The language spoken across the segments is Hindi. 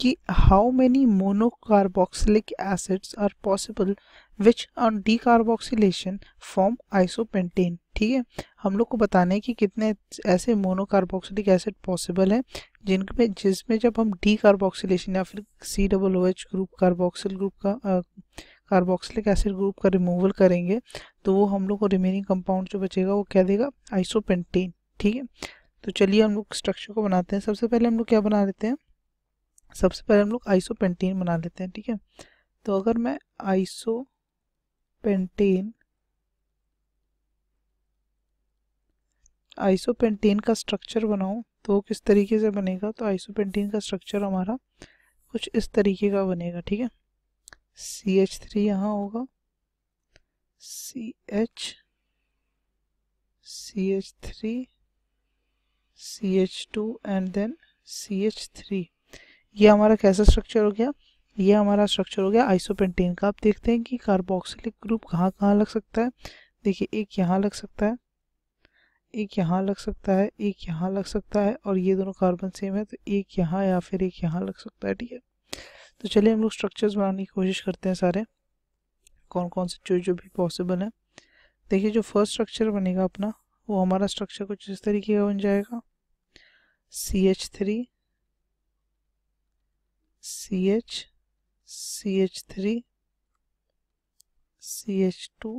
कि how many monocarboxylic acids are possible which on decarboxylation form isopentane ठीक है हम लोग को बताने कि कितने ऐसे मोनोकार्बोक्सिलिक एसिड पॉसिबल हैं जिनमें जिसमें जब हम डीकार्बोक्सिलेशन या फिर C double O H group carboxyl group का कार्बोक्सिलिक एसिड ग्रुप का रिमूवल करेंगे तो वो हम लोग को रिमेनिंग कंपाउंड जो बचेगा वो क्या देगा आइसोपेंटेन ठीक है तो चलिए हम लोग स्ट्रक्चर को बनाते हैं सबसे पहले हम लोग क्या बना लेते हैं सबसे पहले हम लोग आइसो पेंटेन बना लेते हैं ठीक है तो अगर मैं आइसो पेंटेन पेंटेन का स्ट्रक्चर बनाऊं तो वो किस तरीके से बनेगा तो पेंटेन का स्ट्रक्चर हमारा कुछ इस तरीके का बनेगा ठीक है सी एच थ्री यहाँ होगा C H C H three C H two and then C H three ये हमारा कैसा स्ट्रक्चर हो गया ये हमारा स्ट्रक्चर हो गया आइसोपेंटेन का आप देखते हैं कि कार्बोक्सिलिक ग्रुप कहाँ कहाँ लग सकता है देखिए एक यहाँ लग सकता है एक यहाँ लग सकता है एक यहाँ लग सकता है और ये दोनों कार्बन सेम है तो एक यहाँ या फिर एक यहाँ लग सकता है ठीक है तो चलिए हम लोग स्ट्रक्चर्स बनाने की कोशिश करते हैं सारे कौन कौन से जो जो भी पॉसिबल है देखिए जो फर्स्ट स्ट्रक्चर बनेगा अपना वो हमारा स्ट्रक्चर कुछ इस तरीके का बन जाएगा C H three C H C H three C H two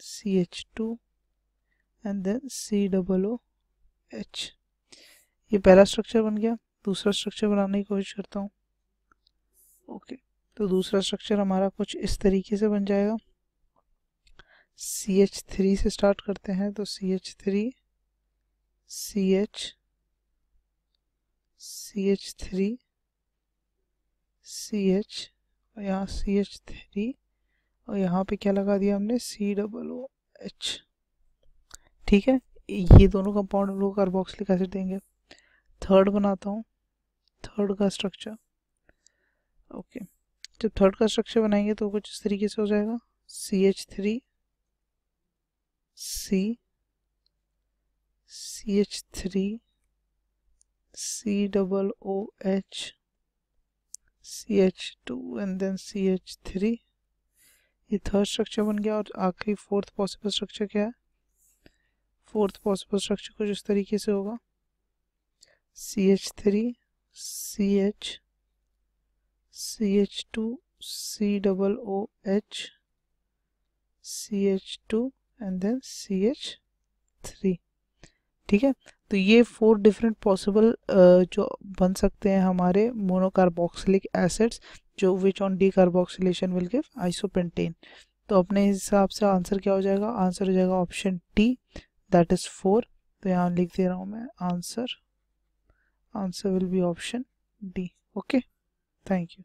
C H two and then C double O H ये पहला स्ट्रक्चर बन गया दूसरा स्ट्रक्चर बनाने की कोशिश करता हूँ ओके तो दूसरा स्ट्रक्चर हमारा कुछ इस तरीके से बन जाएगा सी एच थ्री से स्टार्ट करते हैं तो C H three C H C H three C H और यहाँ सी एच थ्री और यहाँ पे क्या लगा दिया हमने सी डबल ओ एच ठीक है ये दोनों कंपाउंड हम लोग कार्बोक्सिलिक एसिड देंगे थर्ड बनाता हूँ थर्ड का स्ट्रक्चर ओके जब थर्ड का स्ट्रक्चर बनाएंगे तो कुछ इस तरीके से हो जाएगा C H three C C H three C double O H CH2 and then CH3 ये थर्ड स्ट्रक्चर बन गया और आखिरी फोर्थ पॉसिबल स्ट्रक्चर क्या है फोर्थ पॉसिबल स्ट्रक्चर कुछ इस तरीके से होगा C H three C H C H two C double O H C H two and then C H three ठीक है तो ये फोर डिफरेंट पॉसिबल जो बन सकते हैं हमारे मोनोकार्बोक्सिलिक एसिड्स जो which on decarboxylation will give isopentane तो अपने हिसाब से आंसर क्या हो जाएगा आंसर हो जाएगा option T that is four तो यहाँ लिख दे रहा हूँ मैं answer answer will be option D okay thank you